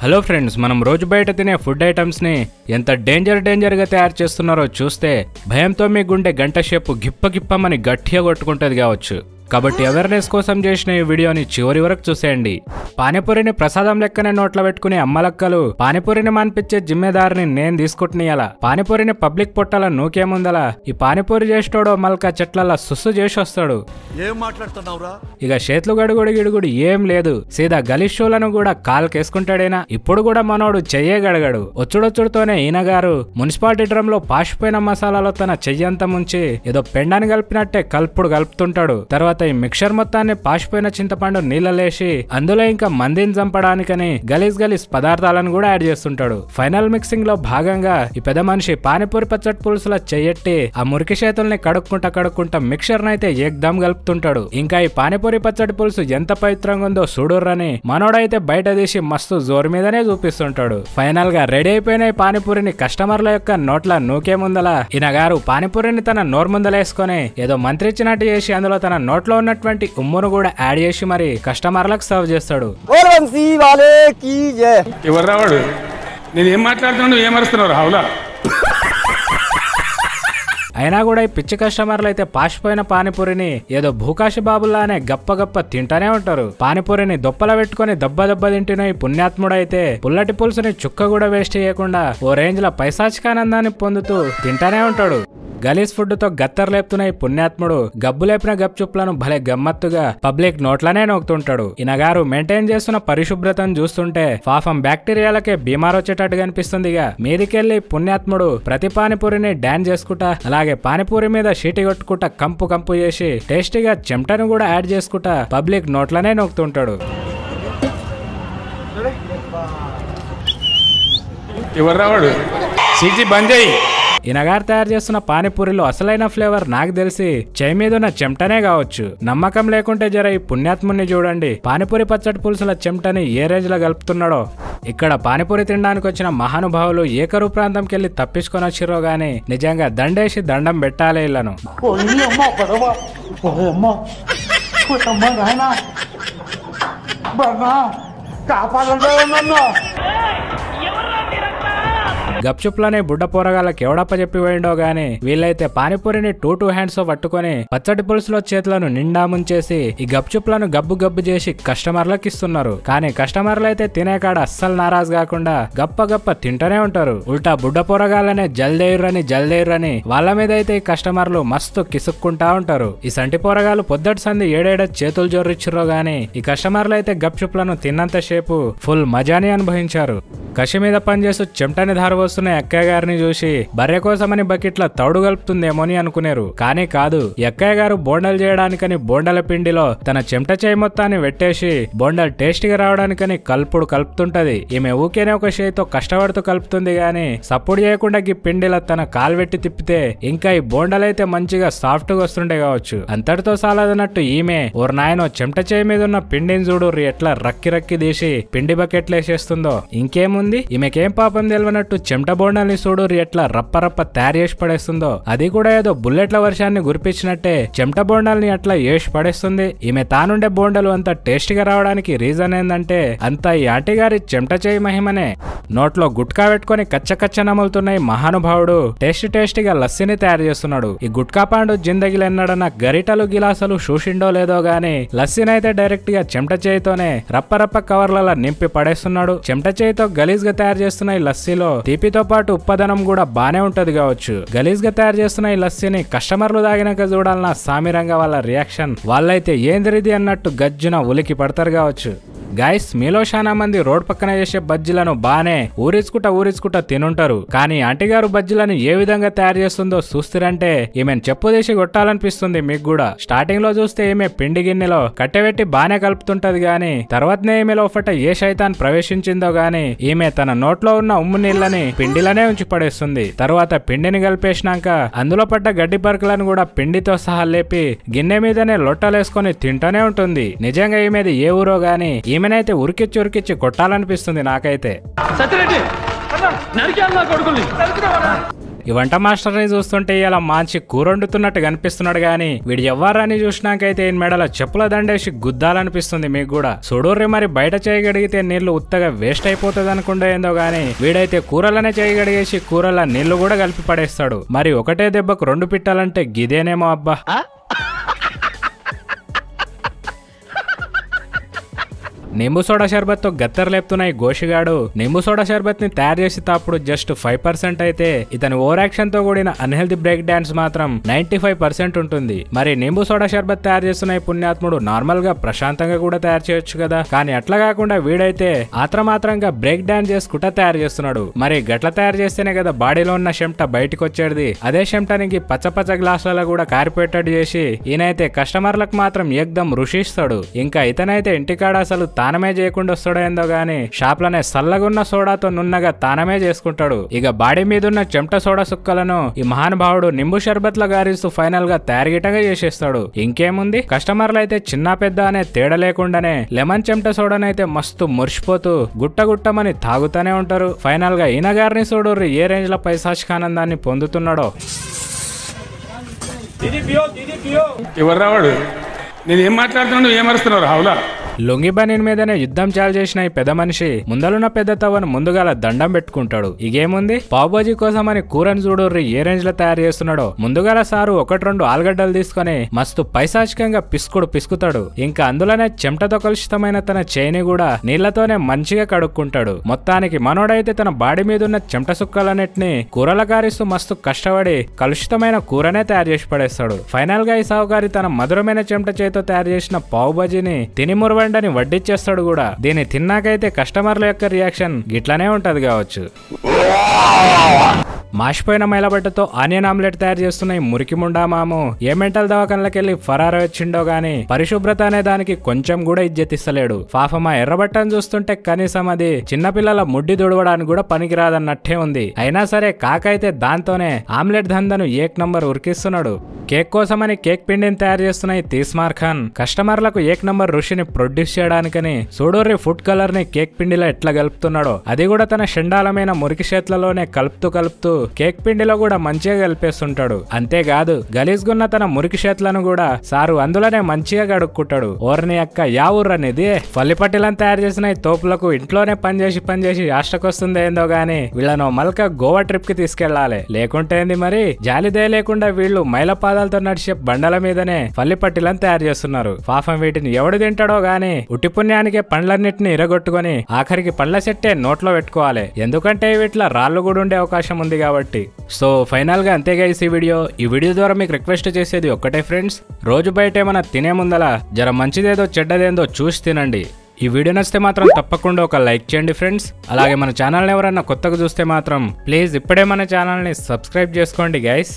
hello friends మనం రోజు బయట తినే ఫుడ్ ఐటమ్స్ని ఎంత డేంజర్ డేంజర్గా తయారు చేస్తున్నారో చూస్తే భయంతో మీ గుండె గంట షేపు గిప్పమని గట్టిగా కొట్టుకుంటుంది కావచ్చు కాబట్టి అవేర్నెస్ కోసం చేసిన ఈ వీడియోని చివరి వరకు చూసేయండి పానీపూరిని ప్రసాదం లెక్కనే నోట్లో పెట్టుకునే అమ్మలక్కలు పానీపూరిని మాన్పించే జిమ్మెదారిని నేను తీసుకుంటున్నాయలా పానీపూరిని పబ్లిక్ పొట్టాల నూకేముందలా ఈ పానీపూరి చేసేటోడో మల్క చెట్లలా సుస్సు చేసి ఏం ఇక చేతులు గడుగుడు గిడుగుడు ఏం లేదు సీదా గలిషోలను కూడా కాల్కేసుకుంటాడేనా ఇప్పుడు కూడా మనోడు చెయ్యే గడగడు ఒచ్చుడొచ్చుడుతోనే ఈయనగారు మున్సిపాలిటీ డ్రమ్ లో పాషిపోయిన మసాలాలో తన చెయ్యంతా ముంచి ఏదో పెండాన్ని కలిపినట్టే కల్పుడు కలుపుతుంటాడు తర్వాత తర్వాత ఈ మిక్చర్ మొత్తాన్ని పాసిపోయిన చింతపండు నీళ్ళలేసి అందులో ఇంకా మందిని చంపడానికని గలీజ్ గలీజ్ పదార్థాలను కూడా యాడ్ చేస్తుంటాడు ఫైనల్ మిక్సింగ్ లో భాగంగా ఈ పెద్ద మనిషి పానీపూరి పచ్చడి పులుసులా చెయ్యట్టి ఆ మురికి చేతుల్ని కడుక్కుంటా కడుక్కుంటా మిక్చర్ నైతే ఏకదమ్ కలుపుతుంటాడు ఇంకా ఈ పానీపూరి పచ్చడి పులుసు ఎంత పవిత్రంగా ఉందో చూడుర్రని మనోడైతే బయట తీసి మస్తు జోరు మీదనే చూపిస్తుంటాడు ఫైనల్ గా రెడీ అయిపోయిన ఈ పానీపూరిని కస్టమర్ల యొక్క నోట్ల నూకే ముందల ఈయన గారు పానీపూరిని తన నోరు ముందలేసుకొని ఏదో మంత్రి ఇచ్చినట్టు చేసి అందులో తన నోట్ లో ఉన్నటువంటి ఉమ్మును కూడా యాడ్ చేసి మరి కస్టమర్లకు సర్వ్ చేస్తాడు ఎవరు నేను ఏం అయినా కూడా ఈ పిచ్చి కస్టమర్లు అయితే పాసిపోయిన పానీపూరిని ఏదో భూకాశ బాబులానే గప్ప గప్ప తింటానే ఉంటారు పానీపూరిని దొప్పల పెట్టుకుని దెబ్బ దెబ్బ తింటున్న ఈ పుణ్యాత్ముడైతే పుల్లటి పులుసుని చుక్క కూడా వేస్ట్ చేయకుండా ఓ రేంజ్ లో పైసాచికానందాన్ని పొందుతూ తింటానే ఉంటాడు గలీజ్ ఫుడ్తో గత్తర్ లేపుతున్న ఈ పుణ్యాత్ముడు గబ్బు లేపిన గప్చుప్లను భలే గమ్మత్తుగా పబ్లిక్ నోట్లనే నోకుతుంటాడు ఇనగారు మెయింటైన్ చేస్తున్న పరిశుభ్రతను చూస్తుంటే పాపం బ్యాక్టీరియాలకే బీమార్ బీమారొచ్చేటట్టుగా అనిపిస్తుందిగా మీదికెళ్లి పుణ్యాత్ముడు ప్రతి పానీపూరిని డాన్ చేసుకుంటా అలాగే పానీపూరి మీద షీటి కొట్టుకుంటా కంపు కంపు చేసి టేస్టీగా చెమటను కూడా యాడ్ చేసుకుంటా పబ్లిక్ నోట్లనే నోకుతుంటాడు ఎవరు రావాడు సీజీ బంద్ చేయి ఇనగార్ తయారు చేస్తున్న పానీపూరిలో అసలైన ఫ్లేవర్ నాకు తెలిసి చెయ్యి మీద ఉన్న చెమటనే కావచ్చు నమ్మకం లేకుంటే జర ఈ పుణ్యాత్ముని చూడండి పానీపూరి పచ్చడి పులుసుల చెమటని ఏ రేంజ్ లో కలుపుతున్నాడో ఇక్కడ పానీపూరి తినడానికి వచ్చిన మహానుభావులు ఏకరు ప్రాంతంకి వెళ్లి తప్పించుకొని వచ్చిరో గాని నిజంగా దండేసి దండం పెట్టాలి ఇళ్లను కాపాడండి గప్చుప్లనే బుడ్డ పోరగాళ్ళకి చెప్పి వేయండో గాని వీళ్ళైతే పానీపూరిని టూ టూ హ్యాండ్స్ తో పట్టుకొని పచ్చడి పులుసులో చేతులను నిండా ముంచేసి ఈ గప్చుప్లను గబ్బు గబ్బు చేసి కస్టమర్లకు ఇస్తున్నారు కానీ కస్టమర్లు అయితే తినే కాడ అస్సలు నారాజు కాకుండా గప్ప గప్ప తింటూనే ఉంటారు ఉల్టా బుడ్డ పోరగాళ్ళనే జల్దేయురని జల్దేయురని వాళ్ళ మీద అయితే ఈ కస్టమర్లు మస్తు కిసుక్కుంటా ఉంటారు ఈ సంటి పోరగాళ్ళు పొద్దటి సంది ఏడేడ చేతులు జోర్రిచ్చిర్రో గాని ఈ కస్టమర్లు అయితే గప్చుప్లను తిన్నంతసేపు ఫుల్ మజాని అనుభవించారు కషి మీద పనిచేసు చెమటని ధారువు వస్తున్న ఎక్కయ్య గారిని చూసి బర్రె కోసమని బకెట్ల తౌడు కలుపుతుందేమో అని అనుకునేరు కానీ కాదు ఎక్కయ్య గారు బోండలు చేయడానికని బోండల పిండిలో తన చెమట చేయి మొత్తాన్ని పెట్టేసి బోండలు టేస్టీగా రావడానికని కల్పుడు కలుపుతుంటది ఈమె ఊకేనే ఒక చేయితో కష్టపడుతూ కలుపుతుంది గాని సప్పుడు చేయకుండా ఈ పిండిలో తన కాల్వెట్టి తిప్పితే ఇంకా ఈ బోండలైతే మంచిగా సాఫ్ట్ గా వస్తుండే కావచ్చు అంతటితో సాలదన్నట్టు ఈమె ఓర్ నాయనో చెమట చేయి మీద ఉన్న పిండిని చూడు ఎట్లా రక్కి రక్కి తీసి పిండి బకెట్లు వేసేస్తుందో ఇంకేముంది ఈమెకేం పాపం తెలివనట్టు చెమట బోండాల్ని చూడు ఎట్లా రప్పరప్ప చేసి పడేస్తుందో అది కూడా ఏదో బుల్లెట్ల వర్షాన్ని గురిపించినట్టే చెమట బోండాల్ని అట్లా ఏసి పడేస్తుంది ఈమె తానుండే బోండలు అంత టేస్ట్ గా రావడానికి రీజన్ ఏందంటే అంత ఈ ఆంటీ గారి చెమట చేయి మహిమనే నోట్లో గుట్కా పెట్టుకుని కచ్చకచ్చ నములుతున్న ఈ మహానుభావుడు టేస్ట్ టేస్ట్ గా లస్సీని తయారు చేస్తున్నాడు ఈ గుట్కా పాండు జిందగిలెన్నడన్న గరిటలు గిలాసలు చూసిండో లేదో గాని లస్సీనైతే డైరెక్ట్ గా చెమట చేయితోనే రప్పరప్ప కవర్లలో నింపి పడేస్తున్నాడు చెమట చేయితో గలీజ్ గా తయారు చేస్తున్న ఈ లస్సీలో తీపి తీపితో పాటు ఉప్పదనం కూడా బానే ఉంటది కావచ్చు గలీజ్ గా తయారు చేస్తున్న ఈ లస్సీని కస్టమర్లు తాగినాక చూడాలన్న సామిరంగా వాళ్ళ రియాక్షన్ వాళ్ళైతే ఏందిరిది అన్నట్టు గజ్జున ఉలికి పడతారు కావచ్చు గైస్ మీలో చాలా మంది రోడ్ పక్కన చేసే బజ్జీలను బానే ఊరించుకుంటా ఊరించుకుంటా తినుంటారు కానీ అంటిగారు బజ్జీలను ఏ విధంగా తయారు చేస్తుందో చూస్తారంటే ఈమె చెప్పు తీసి కొట్టాలనిపిస్తుంది మీకు కూడా స్టార్టింగ్ లో చూస్తే ఈమె పిండి గిన్నెలో కట్టెబెట్టి బానే కలుపుతుంటది గాని తర్వాతనే ఈమెలో ఒకట ఏ శైతాన్ ప్రవేశించిందో గాని ఈమె తన నోట్లో ఉన్న ఉమ్ము నీళ్ళని పిండిలోనే ఉంచి పడేస్తుంది తర్వాత పిండిని కలిపేసినాక అందులో పడ్డ గడ్డి పరకలను కూడా పిండితో సహా లేపి గిన్నె మీదనే లొట్టలేసుకొని తింటూనే ఉంటుంది నిజంగా ఈమెది ఏ ఊరో గాని ఈమెనైతే ఉరికిచ్చి ఉరికిచ్చి కొట్టాలనిపిస్తుంది నాకైతే ఈ వంట మాస్టర్ని చూస్తుంటే ఇలా మంచి కూర వండుతున్నట్టు కనిపిస్తున్నాడు గానీ వీడు ఎవ్వరాని చూసినాకైతే ఈయన మెడల చెప్పుల దండేసి గుద్దాలనిపిస్తుంది మీకు కూడా సుడూర్రి మరి బయట చేయగడిగితే నీళ్లు ఉత్తగా వేస్ట్ అయిపోతుంది అనుకుంటే ఏందో గానీ వీడైతే కూరలనే చేయగడిగేసి కూరల నీళ్లు కూడా కలిపి పడేస్తాడు మరి ఒకటే దెబ్బకు రెండు పిట్టాలంటే గిదేనేమో అబ్బా నింబు సోడా షర్బత్ తో గత్తర్ లేపుతున్నాయి గోషిగాడు నింబు సోడా షర్బత్ ని తయారు చేసి తప్పుడు జస్ట్ ఫైవ్ పర్సెంట్ అయితే ఇతని ఓవర్ యాక్షన్ తో కూడిన అన్హెల్దీ బ్రేక్ డాన్స్ మాత్రం నైన్టీ ఫైవ్ పర్సెంట్ ఉంటుంది మరి నింబు సోడా షర్బత్ తయారు చేస్తున్న ఈ పుణ్యాత్ముడు నార్మల్ గా ప్రశాంతంగా కూడా తయారు చేయొచ్చు కదా కానీ అట్లా కాకుండా వీడైతే ఆత్రమాత్రంగా బ్రేక్ డాన్స్ కుట తయారు చేస్తున్నాడు మరి గట్ల తయారు చేస్తేనే కదా బాడీలో ఉన్న చెమట బయటకు వచ్చేది అదే పచ్చ పచ్చపచ్చ గ్లాసులలో కూడా కారిపోయేటట్టు చేసి ఈయనైతే కస్టమర్లకు మాత్రం ఎగ్దం రుషిస్తాడు ఇంకా ఇతనైతే ఇంటికాడ అసలు తానమే చేయకుండా వస్తాడో ఏందో షాప్ లోనే సల్లగున్న సోడాతో నున్నగా తానమే చేసుకుంటాడు ఇక బాడీ మీదున్న చెమట సోడా సుక్కలను ఈ మహానుభావుడు నింబు లో గారిస్తూ ఫైనల్ గా తయారీటగా చేసేస్తాడు ఇంకేముంది కస్టమర్లు అయితే చిన్న పెద్ద అనే తేడా లేకుండానే లెమన్ చెమట సోడానైతే మస్తు మురిసిపోతూ గుట్టగుట్టమని తాగుతూనే ఉంటారు ఫైనల్ గా గారిని చూడర్రి ఏ రేంజ్ లో ఆనందాన్ని పొందుతున్నాడో ఎవరు రావాడు నేను ఏం మాట్లాడుతున్నాడు ఏమరుస్తున్నారు హౌలా లొంగిబనిన్ మీదనే యుద్ధం చాలు చేసిన ఈ పెద్ద మనిషి ముందలున్న పెద్ద తవ్వను ముందుగాల దండం పెట్టుకుంటాడు ఇగేముంది పావుబాజీ కోసం అని కూరని చూడర్రి ఏ రేంజ్ లో తయారు చేస్తున్నాడో ముందుగాల సారు ఒకటి రెండు ఆలుగడ్డలు తీసుకుని మస్తు పైశాచికంగా పిసుకుడు పిసుకుతాడు ఇంకా అందులోనే చెమటతో కలుషితమైన తన చేయిని కూడా నీళ్లతోనే మంచిగా కడుక్కుంటాడు మొత్తానికి మనోడైతే తన బాడీ మీద ఉన్న చెమట సుక్కలన్నిటిని కూరల కారిస్తూ మస్తు కష్టపడి కలుషితమైన కూరనే తయారు చేసి పడేస్తాడు ఫైనల్ గా ఈ సావుగారి తన మధురమైన చెమట చేతితో తయారు చేసిన పావుబాజీని తినిమురువ తీసుకోండి అని వడ్డిచ్చేస్తాడు కూడా దీన్ని తిన్నాకైతే కస్టమర్ల యొక్క రియాక్షన్ గిట్లానే ఉంటది కావచ్చు మాసిపోయిన మైలబట్టతో ఆనియన్ ఆమ్లెట్ తయారు చేస్తున్న ఈ మురికిముండా మాము ఏ మెంటల్ దవాఖానలకెళ్ళి ఫరారు వచ్చిండో గాని పరిశుభ్రత అనే దానికి కొంచెం కూడా ఇజ్జెత్తిస్తలేడు పాపమా ఎర్రబట్టను చూస్తుంటే కనీసం అది చిన్నపిల్లల ముడ్డి దొడవడానికి కూడా పనికిరాదన్నట్టే ఉంది అయినా సరే కాకైతే దాంతోనే ఆమ్లెట్ దందను ఏక్ నంబర్ ఉరికిస్తున్నాడు కేక్ కోసమని కేక్ పిండిని తయారు చేస్తున్న ఈ తీస్మార్ ఖాన్ కస్టమర్లకు ఏక్ నంబర్ రుషిని ప్రొడ్యూస్ చేయడానికని సూడోరి ఫుడ్ కలర్ ని కేక్ పిండిలో ఎట్లా కలుపుతున్నాడో అది కూడా తన షండాలమైన మురికి చేతులలోనే కలుపుతూ కలుపుతూ కేక్ పిండిలో కూడా మంచిగా కలిపేస్తుంటాడు అంతేకాదు గున్న తన మురికి చేతులను కూడా సారు అందులోనే మంచిగా కడుక్కుంటాడు ఓర్ని అక్క యా అనేది పల్లిపట్టిలను తయారు చేసిన ఈ తోపులకు ఇంట్లోనే పనిచేసి పనిచేసి యాష్టకొస్తుంది ఏందో గాని వీళ్ళను మల్క గోవా ట్రిప్ కి తీసుకెళ్లాలి లేకుంటే ఏంది మరి జాలిదే లేకుండా వీళ్ళు మైలపాద పదార్థాలతో నడిచే బండల మీదనే పల్లి పట్టిలను తయారు చేస్తున్నారు పాపం వీటిని ఎవడు తింటాడో గాని ఉట్టి పుణ్యానికి పండ్లన్నిటిని ఇరగొట్టుకుని ఆఖరికి పండ్ల చెట్టే నోట్లో పెట్టుకోవాలి ఎందుకంటే వీటిలో రాళ్ళు కూడా ఉండే అవకాశం ఉంది కాబట్టి సో ఫైనల్ గా అంతేగా ఈ వీడియో ఈ వీడియో ద్వారా మీకు రిక్వెస్ట్ చేసేది ఒక్కటే ఫ్రెండ్స్ రోజు బయట ఏమైనా తినే ముందల జర మంచిదేదో చెడ్డదేందో చూసి తినండి ఈ వీడియో నచ్చితే మాత్రం తప్పకుండా ఒక లైక్ చేయండి ఫ్రెండ్స్ అలాగే మన ఛానల్ని ఎవరైనా కొత్తగా చూస్తే మాత్రం ప్లీజ్ ఇప్పుడే మన ఛానల్ని సబ్స్క్రైబ్ చేసుకోండి గైస్